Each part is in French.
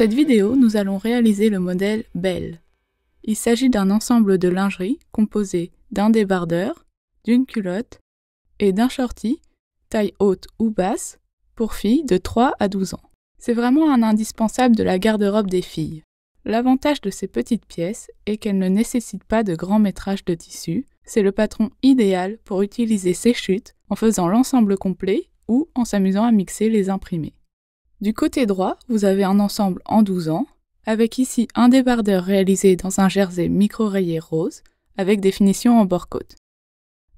cette vidéo, nous allons réaliser le modèle Belle. Il s'agit d'un ensemble de lingerie composé d'un débardeur, d'une culotte et d'un shorty, taille haute ou basse, pour filles de 3 à 12 ans. C'est vraiment un indispensable de la garde-robe des filles. L'avantage de ces petites pièces est qu'elles ne nécessitent pas de grands métrages de tissu. C'est le patron idéal pour utiliser ces chutes en faisant l'ensemble complet ou en s'amusant à mixer les imprimés. Du côté droit, vous avez un ensemble en 12 ans, avec ici un débardeur réalisé dans un jersey micro-rayé rose, avec des finitions en bord-côte.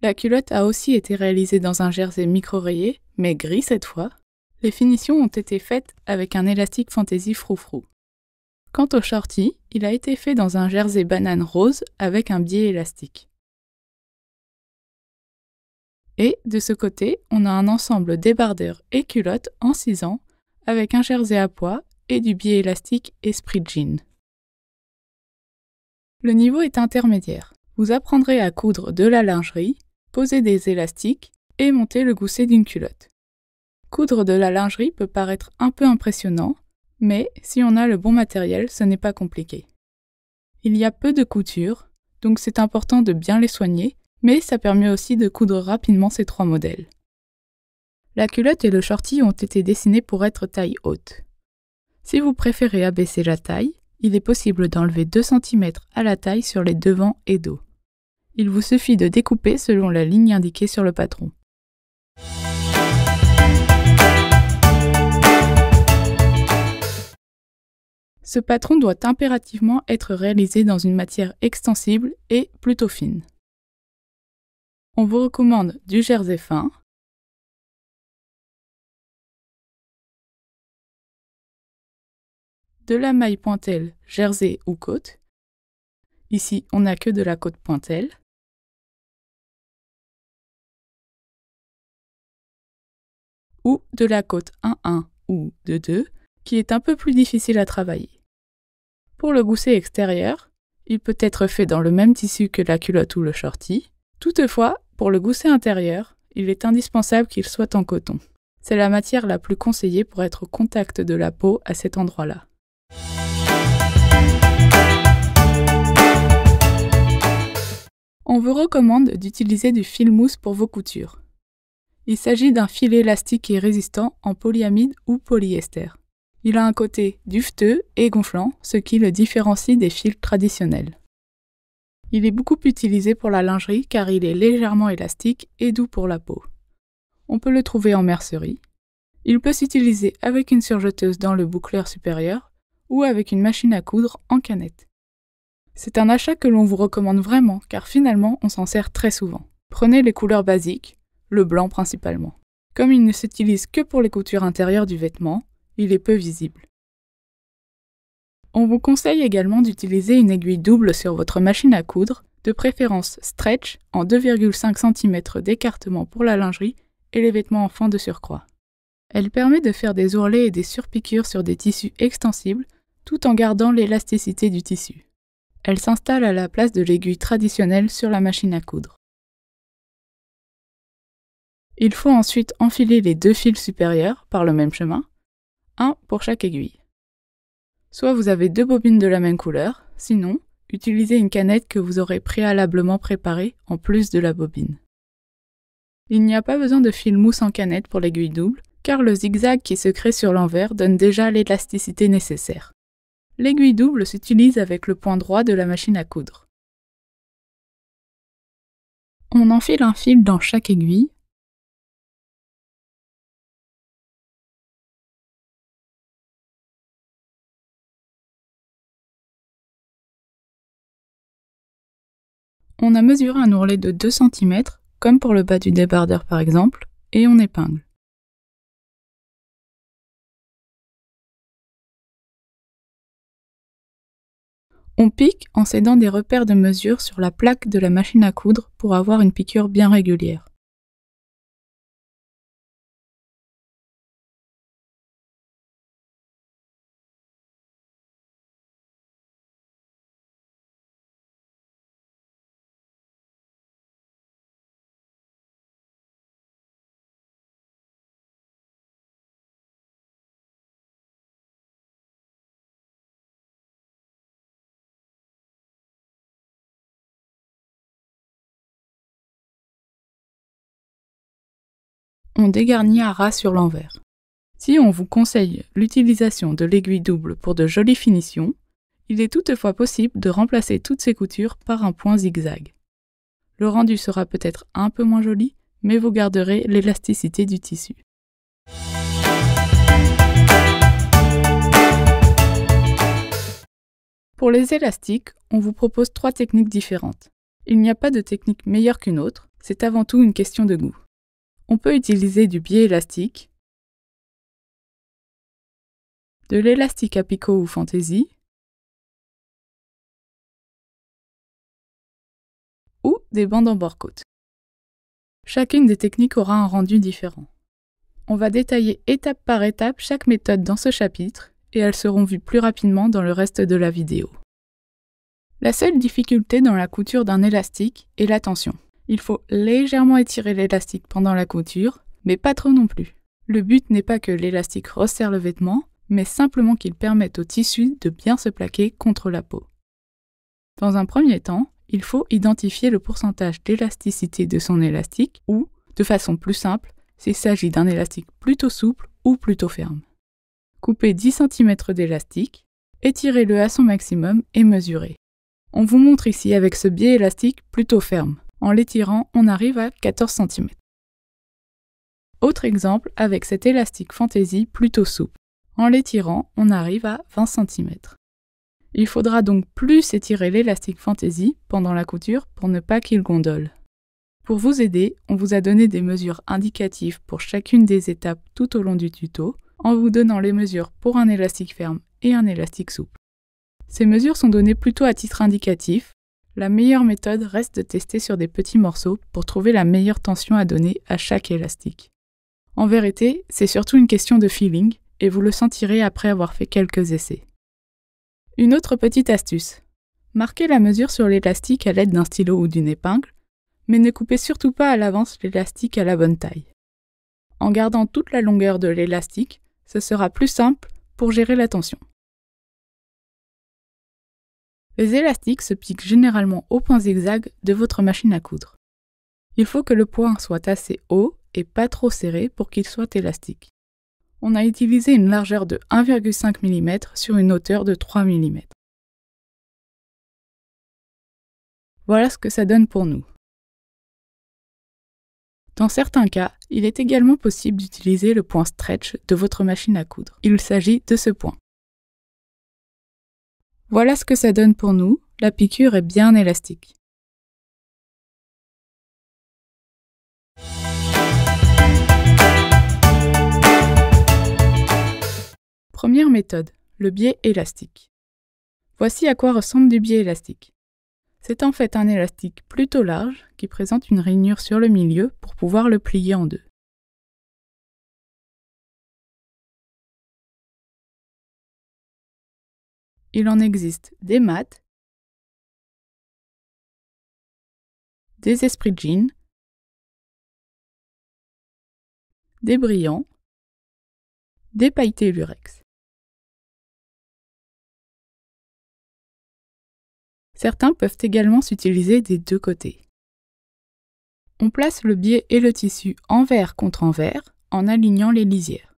La culotte a aussi été réalisée dans un jersey micro-rayé, mais gris cette fois. Les finitions ont été faites avec un élastique fantasy froufrou. Quant au shorty, il a été fait dans un jersey banane rose avec un biais élastique. Et de ce côté, on a un ensemble débardeur et culotte en 6 ans avec un jersey à poids et du biais élastique Esprit Jean. Le niveau est intermédiaire. Vous apprendrez à coudre de la lingerie, poser des élastiques et monter le gousset d'une culotte. Coudre de la lingerie peut paraître un peu impressionnant, mais si on a le bon matériel, ce n'est pas compliqué. Il y a peu de coutures, donc c'est important de bien les soigner, mais ça permet aussi de coudre rapidement ces trois modèles. La culotte et le shorty ont été dessinés pour être taille haute. Si vous préférez abaisser la taille, il est possible d'enlever 2 cm à la taille sur les devants et dos. Il vous suffit de découper selon la ligne indiquée sur le patron. Ce patron doit impérativement être réalisé dans une matière extensible et plutôt fine. On vous recommande du jersey fin, de la maille pointelle, jersey ou côte. Ici, on n'a que de la côte pointelle. Ou de la côte 1-1 ou 2-2, qui est un peu plus difficile à travailler. Pour le gousset extérieur, il peut être fait dans le même tissu que la culotte ou le shorty. Toutefois, pour le gousset intérieur, il est indispensable qu'il soit en coton. C'est la matière la plus conseillée pour être au contact de la peau à cet endroit-là. On vous recommande d'utiliser du fil mousse pour vos coutures. Il s'agit d'un fil élastique et résistant en polyamide ou polyester. Il a un côté dufteux et gonflant, ce qui le différencie des fils traditionnels. Il est beaucoup utilisé pour la lingerie car il est légèrement élastique et doux pour la peau. On peut le trouver en mercerie. Il peut s'utiliser avec une surjeteuse dans le boucleur supérieur ou avec une machine à coudre en canette. C'est un achat que l'on vous recommande vraiment car finalement on s'en sert très souvent. Prenez les couleurs basiques, le blanc principalement. Comme il ne s'utilise que pour les coutures intérieures du vêtement, il est peu visible. On vous conseille également d'utiliser une aiguille double sur votre machine à coudre, de préférence stretch en 2,5 cm d'écartement pour la lingerie et les vêtements en enfants de surcroît. Elle permet de faire des ourlets et des surpiqûres sur des tissus extensibles tout en gardant l'élasticité du tissu. Elle s'installe à la place de l'aiguille traditionnelle sur la machine à coudre. Il faut ensuite enfiler les deux fils supérieurs par le même chemin, un pour chaque aiguille. Soit vous avez deux bobines de la même couleur, sinon, utilisez une canette que vous aurez préalablement préparée en plus de la bobine. Il n'y a pas besoin de fil mousse en canette pour l'aiguille double, car le zigzag qui se crée sur l'envers donne déjà l'élasticité nécessaire. L'aiguille double s'utilise avec le point droit de la machine à coudre. On enfile un fil dans chaque aiguille. On a mesuré un ourlet de 2 cm, comme pour le bas du débardeur par exemple, et on épingle. On pique en s'aidant des repères de mesure sur la plaque de la machine à coudre pour avoir une piqûre bien régulière. on à ras sur l'envers. Si on vous conseille l'utilisation de l'aiguille double pour de jolies finitions, il est toutefois possible de remplacer toutes ces coutures par un point zigzag. Le rendu sera peut-être un peu moins joli, mais vous garderez l'élasticité du tissu. Pour les élastiques, on vous propose trois techniques différentes. Il n'y a pas de technique meilleure qu'une autre, c'est avant tout une question de goût on peut utiliser du biais élastique, de l'élastique à picot ou fantaisie, ou des bandes en bord-côte. Chacune des techniques aura un rendu différent. On va détailler étape par étape chaque méthode dans ce chapitre et elles seront vues plus rapidement dans le reste de la vidéo. La seule difficulté dans la couture d'un élastique est la tension. Il faut légèrement étirer l'élastique pendant la couture, mais pas trop non plus. Le but n'est pas que l'élastique resserre le vêtement, mais simplement qu'il permette au tissu de bien se plaquer contre la peau. Dans un premier temps, il faut identifier le pourcentage d'élasticité de son élastique ou, de façon plus simple, s'il s'agit d'un élastique plutôt souple ou plutôt ferme. Coupez 10 cm d'élastique, étirez-le à son maximum et mesurez. On vous montre ici avec ce biais élastique plutôt ferme. En l'étirant, on arrive à 14 cm. Autre exemple avec cet élastique fantaisie plutôt souple. En l'étirant, on arrive à 20 cm. Il faudra donc plus étirer l'élastique fantaisie pendant la couture pour ne pas qu'il gondole. Pour vous aider, on vous a donné des mesures indicatives pour chacune des étapes tout au long du tuto, en vous donnant les mesures pour un élastique ferme et un élastique souple. Ces mesures sont données plutôt à titre indicatif, la meilleure méthode reste de tester sur des petits morceaux pour trouver la meilleure tension à donner à chaque élastique. En vérité, c'est surtout une question de feeling et vous le sentirez après avoir fait quelques essais. Une autre petite astuce. Marquez la mesure sur l'élastique à l'aide d'un stylo ou d'une épingle, mais ne coupez surtout pas à l'avance l'élastique à la bonne taille. En gardant toute la longueur de l'élastique, ce sera plus simple pour gérer la tension. Les élastiques se piquent généralement au point zigzag de votre machine à coudre. Il faut que le point soit assez haut et pas trop serré pour qu'il soit élastique. On a utilisé une largeur de 1,5 mm sur une hauteur de 3 mm. Voilà ce que ça donne pour nous. Dans certains cas, il est également possible d'utiliser le point stretch de votre machine à coudre. Il s'agit de ce point. Voilà ce que ça donne pour nous. La piqûre est bien élastique. Première méthode, le biais élastique. Voici à quoi ressemble du biais élastique. C'est en fait un élastique plutôt large qui présente une rainure sur le milieu pour pouvoir le plier en deux. il en existe des mats, des esprits jeans, des brillants, des pailletés lurex. Certains peuvent également s'utiliser des deux côtés. On place le biais et le tissu envers contre envers en alignant les lisières.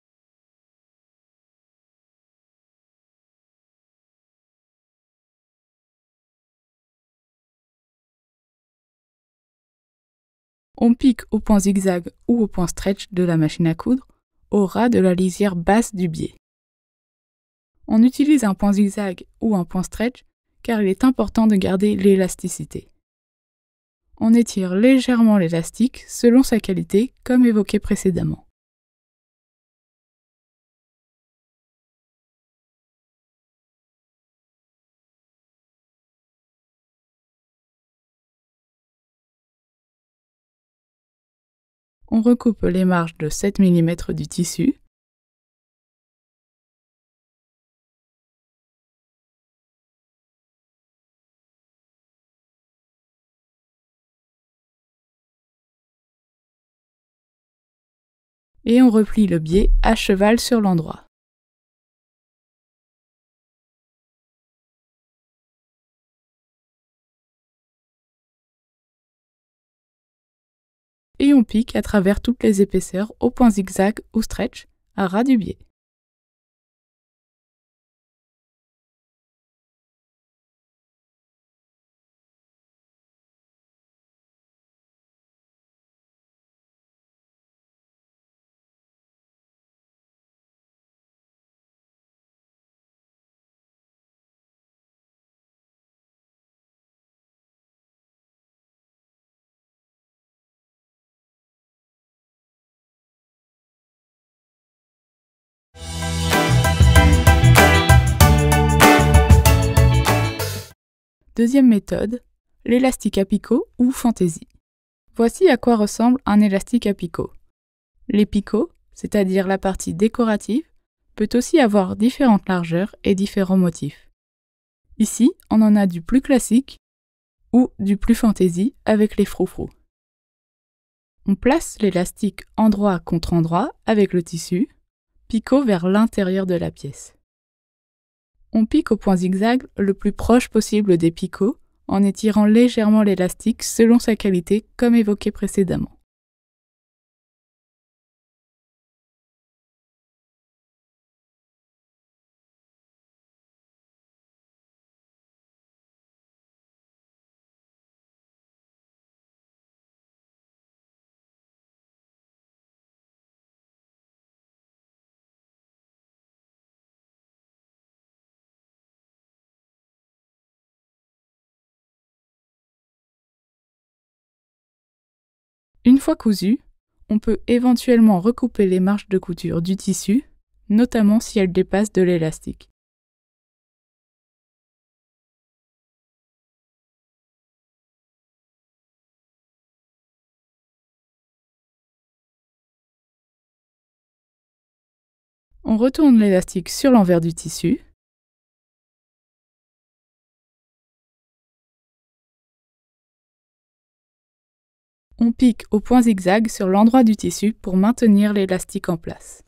On pique au point zigzag ou au point stretch de la machine à coudre, au ras de la lisière basse du biais. On utilise un point zigzag ou un point stretch car il est important de garder l'élasticité. On étire légèrement l'élastique selon sa qualité comme évoqué précédemment. on recoupe les marges de 7 mm du tissu. Et on replie le biais à cheval sur l'endroit. et on pique à travers toutes les épaisseurs au point zigzag ou stretch à ras du biais. Deuxième méthode, l'élastique à picot ou fantaisie. Voici à quoi ressemble un élastique à picot. Les picots, c'est-à-dire la partie décorative, peut aussi avoir différentes largeurs et différents motifs. Ici, on en a du plus classique ou du plus fantaisie avec les froufrous. On place l'élastique endroit contre endroit avec le tissu, picot vers l'intérieur de la pièce. On pique au point zigzag le plus proche possible des picots en étirant légèrement l'élastique selon sa qualité comme évoqué précédemment. fois cousu, on peut éventuellement recouper les marges de couture du tissu, notamment si elles dépassent de l'élastique. On retourne l'élastique sur l'envers du tissu on pique au point zigzag sur l'endroit du tissu pour maintenir l'élastique en place.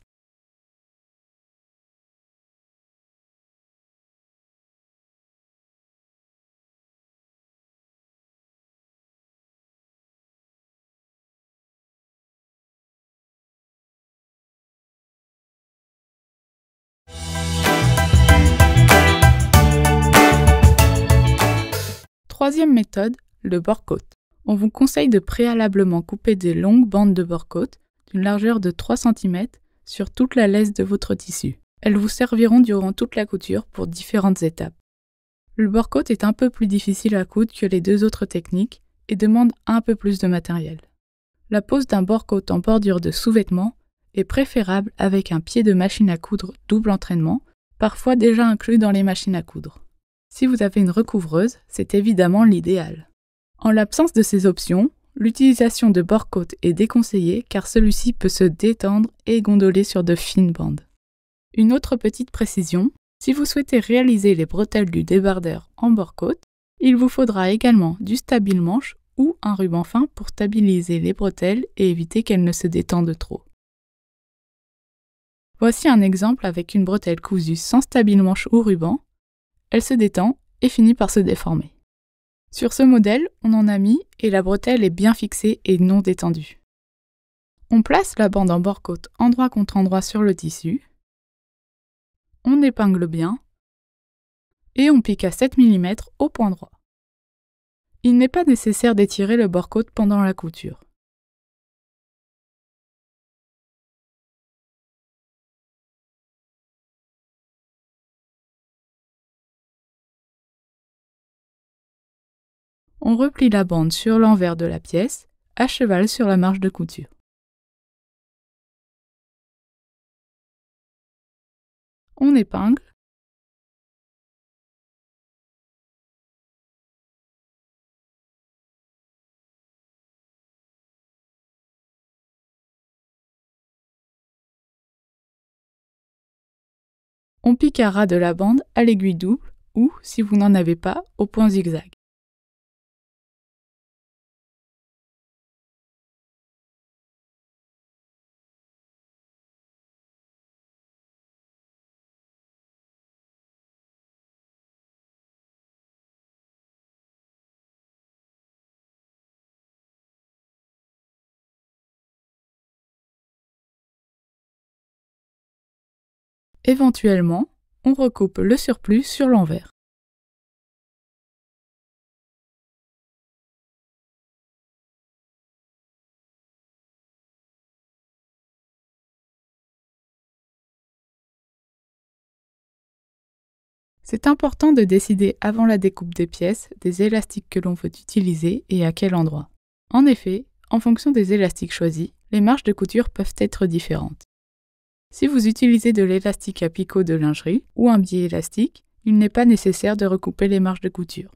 Troisième méthode, le bord-côte. On vous conseille de préalablement couper des longues bandes de bord-côte d'une largeur de 3 cm sur toute la laisse de votre tissu. Elles vous serviront durant toute la couture pour différentes étapes. Le bord-côte est un peu plus difficile à coudre que les deux autres techniques et demande un peu plus de matériel. La pose d'un bord-côte en bordure de sous-vêtements est préférable avec un pied de machine à coudre double entraînement, parfois déjà inclus dans les machines à coudre. Si vous avez une recouvreuse, c'est évidemment l'idéal. En l'absence de ces options, l'utilisation de bord-côte est déconseillée car celui-ci peut se détendre et gondoler sur de fines bandes. Une autre petite précision, si vous souhaitez réaliser les bretelles du débardeur en bord-côte, il vous faudra également du stable manche ou un ruban fin pour stabiliser les bretelles et éviter qu'elles ne se détendent trop. Voici un exemple avec une bretelle cousue sans stable manche ou ruban. Elle se détend et finit par se déformer. Sur ce modèle, on en a mis et la bretelle est bien fixée et non détendue. On place la bande en bord-côte endroit contre endroit sur le tissu. On épingle bien. Et on pique à 7 mm au point droit. Il n'est pas nécessaire d'étirer le bord-côte pendant la couture. on replie la bande sur l'envers de la pièce, à cheval sur la marge de couture. On épingle. On pique ras de la bande à l'aiguille double ou, si vous n'en avez pas, au point zigzag. Éventuellement, on recoupe le surplus sur l'envers. C'est important de décider avant la découpe des pièces des élastiques que l'on veut utiliser et à quel endroit. En effet, en fonction des élastiques choisis, les marges de couture peuvent être différentes. Si vous utilisez de l'élastique à picot de lingerie ou un biais élastique, il n'est pas nécessaire de recouper les marges de couture.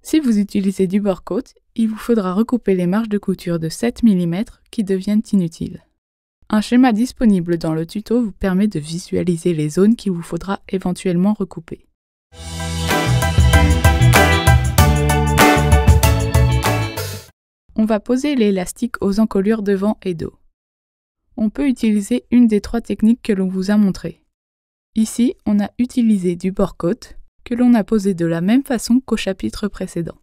Si vous utilisez du bord-côte, il vous faudra recouper les marges de couture de 7 mm qui deviennent inutiles. Un schéma disponible dans le tuto vous permet de visualiser les zones qu'il vous faudra éventuellement recouper. On va poser l'élastique aux encolures devant et dos on peut utiliser une des trois techniques que l'on vous a montrées. Ici, on a utilisé du bord-côte, que l'on a posé de la même façon qu'au chapitre précédent.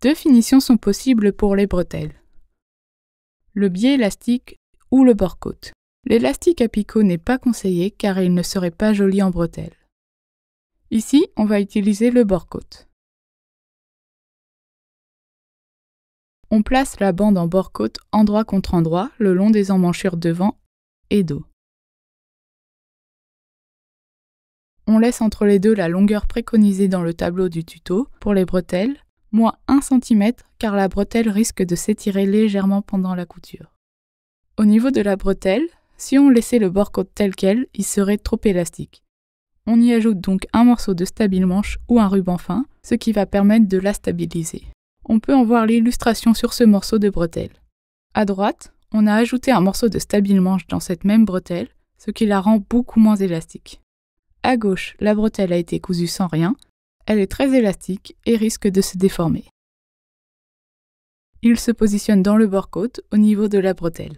Deux finitions sont possibles pour les bretelles. Le biais élastique ou le bord-côte. L'élastique à picot n'est pas conseillé car il ne serait pas joli en bretelle. Ici, on va utiliser le bord-côte. On place la bande en bord-côte endroit contre endroit le long des emmanchures devant et dos. On laisse entre les deux la longueur préconisée dans le tableau du tuto pour les bretelles, moins 1 cm car la bretelle risque de s'étirer légèrement pendant la couture. Au niveau de la bretelle, si on laissait le bord côte tel quel, il serait trop élastique. On y ajoute donc un morceau de stabile manche ou un ruban fin, ce qui va permettre de la stabiliser. On peut en voir l'illustration sur ce morceau de bretelle. À droite, on a ajouté un morceau de stabile manche dans cette même bretelle, ce qui la rend beaucoup moins élastique. À gauche, la bretelle a été cousue sans rien, elle est très élastique et risque de se déformer. Il se positionne dans le bord-côte au niveau de la bretelle.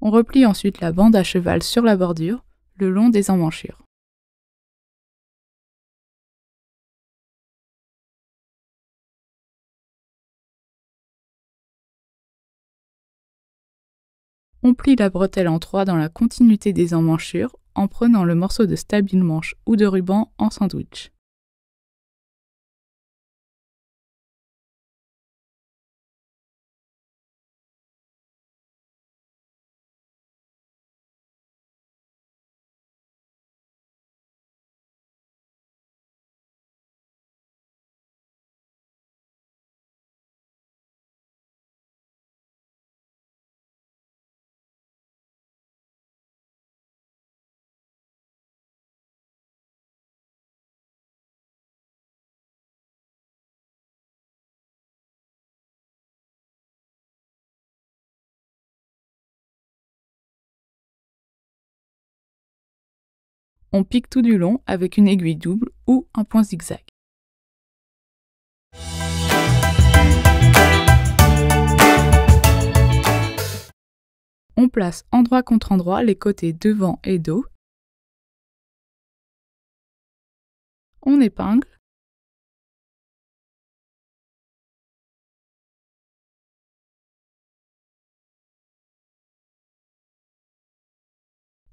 On replie ensuite la bande à cheval sur la bordure, le long des emmanchures. On plie la bretelle en trois dans la continuité des emmanchures en prenant le morceau de stable manche ou de ruban en sandwich. On pique tout du long avec une aiguille double ou un point zigzag. On place endroit contre endroit les côtés devant et dos. On épingle.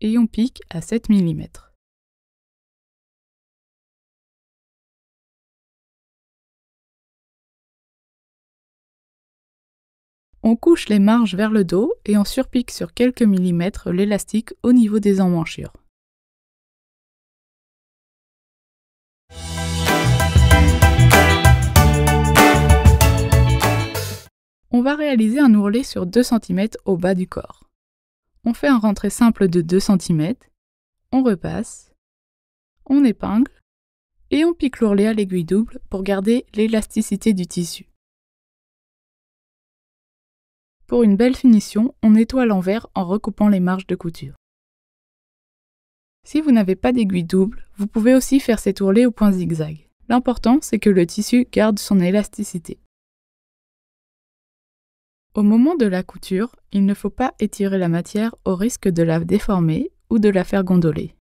Et on pique à 7 mm. On couche les marges vers le dos et on surpique sur quelques millimètres l'élastique au niveau des emmanchures. On va réaliser un ourlet sur 2 cm au bas du corps. On fait un rentré simple de 2 cm, on repasse, on épingle et on pique l'ourlet à l'aiguille double pour garder l'élasticité du tissu. Pour une belle finition, on nettoie l'envers en recoupant les marges de couture. Si vous n'avez pas d'aiguille double, vous pouvez aussi faire ces ourlet au point zigzag. L'important, c'est que le tissu garde son élasticité. Au moment de la couture, il ne faut pas étirer la matière au risque de la déformer ou de la faire gondoler.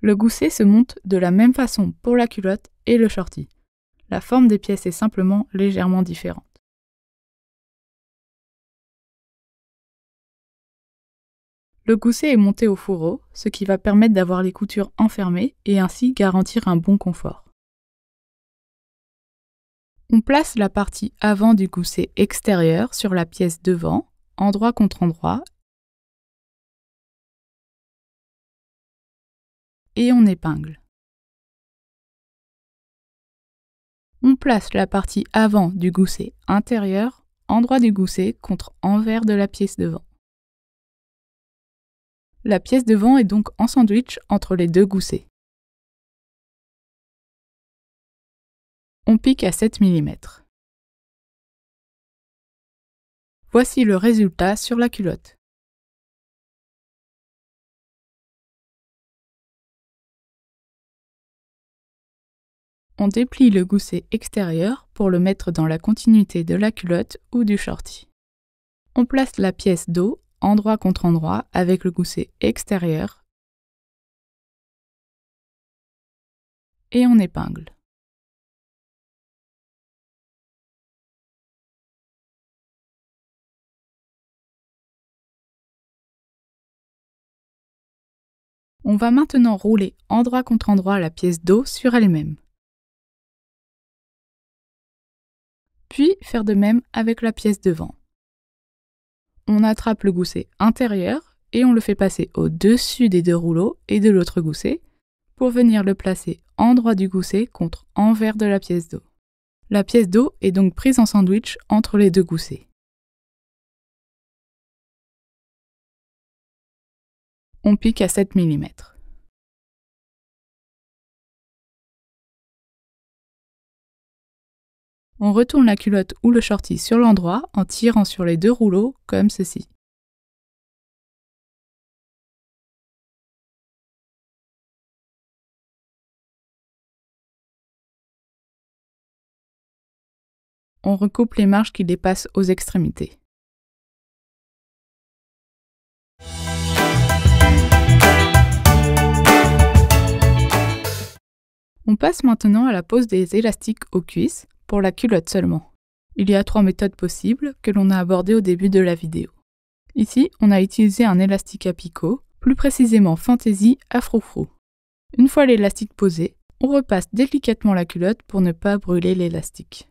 Le gousset se monte de la même façon pour la culotte et le shorty. La forme des pièces est simplement légèrement différente. Le gousset est monté au fourreau, ce qui va permettre d'avoir les coutures enfermées et ainsi garantir un bon confort. On place la partie avant du gousset extérieur sur la pièce devant, endroit contre endroit, et on épingle. On place la partie avant du gousset intérieur, endroit du gousset contre envers de la pièce devant. La pièce devant est donc en sandwich entre les deux goussets. On pique à 7 mm. Voici le résultat sur la culotte. on déplie le gousset extérieur pour le mettre dans la continuité de la culotte ou du shorty. On place la pièce d'eau endroit contre endroit avec le gousset extérieur et on épingle. On va maintenant rouler endroit contre endroit la pièce d'eau sur elle-même. puis faire de même avec la pièce devant. On attrape le gousset intérieur et on le fait passer au-dessus des deux rouleaux et de l'autre gousset pour venir le placer en droit du gousset contre envers de la pièce d'eau. La pièce d'eau est donc prise en sandwich entre les deux goussets. On pique à 7 mm. On retourne la culotte ou le shorty sur l'endroit en tirant sur les deux rouleaux comme ceci. On recoupe les marges qui dépassent aux extrémités. On passe maintenant à la pose des élastiques aux cuisses pour la culotte seulement. Il y a trois méthodes possibles que l'on a abordées au début de la vidéo. Ici, on a utilisé un élastique à picot, plus précisément Fantasy Afrofro. Une fois l'élastique posé, on repasse délicatement la culotte pour ne pas brûler l'élastique.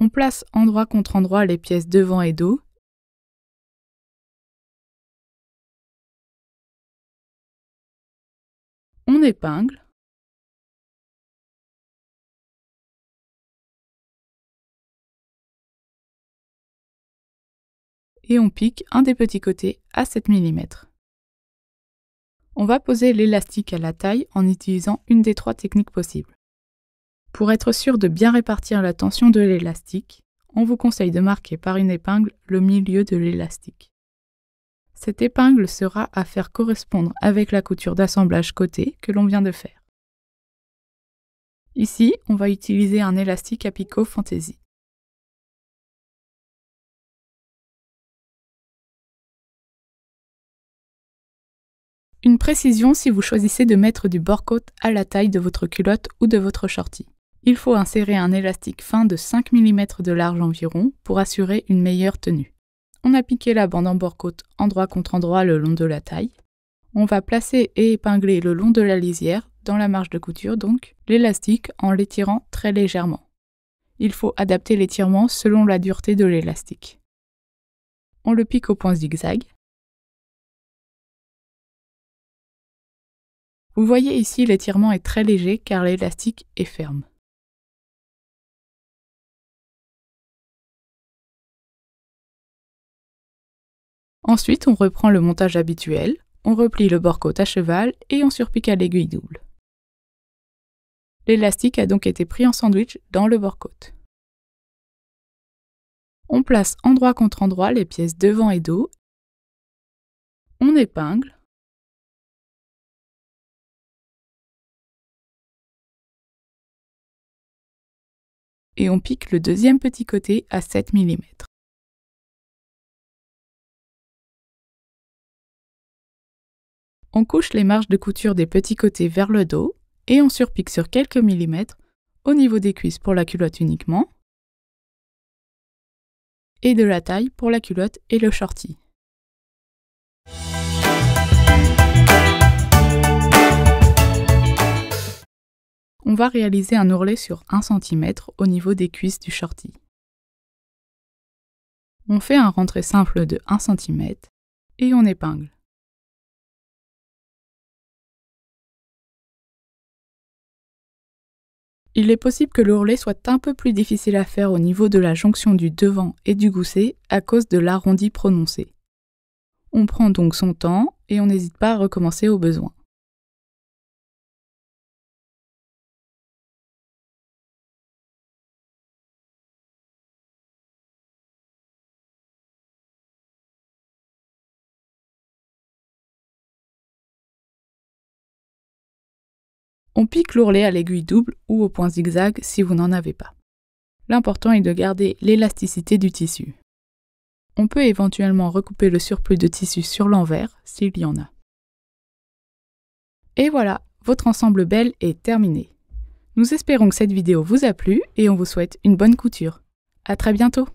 On place endroit contre endroit les pièces devant et dos on épingle et on pique un des petits côtés à 7 mm. On va poser l'élastique à la taille en utilisant une des trois techniques possibles. Pour être sûr de bien répartir la tension de l'élastique, on vous conseille de marquer par une épingle le milieu de l'élastique. Cette épingle sera à faire correspondre avec la couture d'assemblage côté que l'on vient de faire. Ici, on va utiliser un élastique à picot fantaisie. Une précision si vous choisissez de mettre du bord-côte à la taille de votre culotte ou de votre shorty. Il faut insérer un élastique fin de 5 mm de large environ pour assurer une meilleure tenue. On a piqué la bande en bord-côte endroit contre endroit le long de la taille. On va placer et épingler le long de la lisière, dans la marge de couture donc, l'élastique en l'étirant très légèrement. Il faut adapter l'étirement selon la dureté de l'élastique. On le pique au point zigzag. Vous voyez ici l'étirement est très léger car l'élastique est ferme. Ensuite, on reprend le montage habituel, on replie le bord côte à cheval et on surpique à l'aiguille double. L'élastique a donc été pris en sandwich dans le bord côte. On place endroit contre endroit les pièces devant et dos. On épingle. Et on pique le deuxième petit côté à 7 mm. On couche les marges de couture des petits côtés vers le dos et on surpique sur quelques millimètres au niveau des cuisses pour la culotte uniquement et de la taille pour la culotte et le shorty. On va réaliser un ourlet sur 1 cm au niveau des cuisses du shorty. On fait un rentré simple de 1 cm et on épingle. Il est possible que le soit un peu plus difficile à faire au niveau de la jonction du devant et du gousset à cause de l'arrondi prononcé. On prend donc son temps et on n'hésite pas à recommencer au besoin. On pique l'ourlet à l'aiguille double ou au point zigzag si vous n'en avez pas. L'important est de garder l'élasticité du tissu. On peut éventuellement recouper le surplus de tissu sur l'envers s'il y en a. Et voilà, votre ensemble belle est terminé. Nous espérons que cette vidéo vous a plu et on vous souhaite une bonne couture. À très bientôt